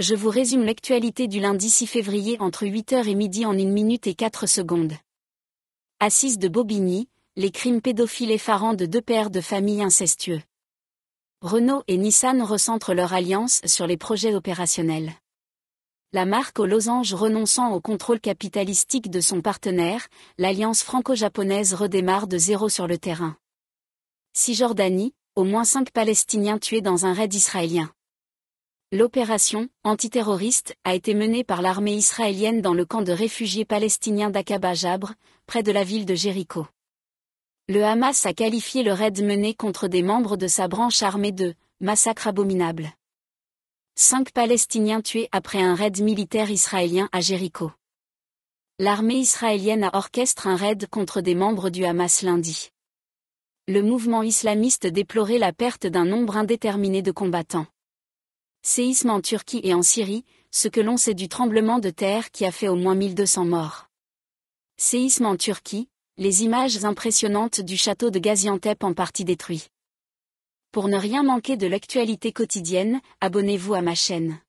je vous résume l'actualité du lundi 6 février entre 8h et midi en 1 minute et 4 secondes. Assise de Bobigny, les crimes pédophiles effarants de deux pères de famille incestueux. Renault et Nissan recentrent leur alliance sur les projets opérationnels. La marque aux losanges renonçant au contrôle capitalistique de son partenaire, l'alliance franco-japonaise redémarre de zéro sur le terrain. Cisjordanie, au moins 5 Palestiniens tués dans un raid israélien. L'opération antiterroriste a été menée par l'armée israélienne dans le camp de réfugiés palestiniens d'Aqaba Jabre, près de la ville de Jéricho. Le Hamas a qualifié le raid mené contre des membres de sa branche armée de massacre abominable. Cinq Palestiniens tués après un raid militaire israélien à Jéricho. L'armée israélienne a orchestré un raid contre des membres du Hamas lundi. Le mouvement islamiste déplorait la perte d'un nombre indéterminé de combattants séisme en Turquie et en Syrie, ce que l'on sait du tremblement de terre qui a fait au moins 1200 morts. Séisme en Turquie, les images impressionnantes du château de Gaziantep en partie détruit. Pour ne rien manquer de l'actualité quotidienne, abonnez-vous à ma chaîne.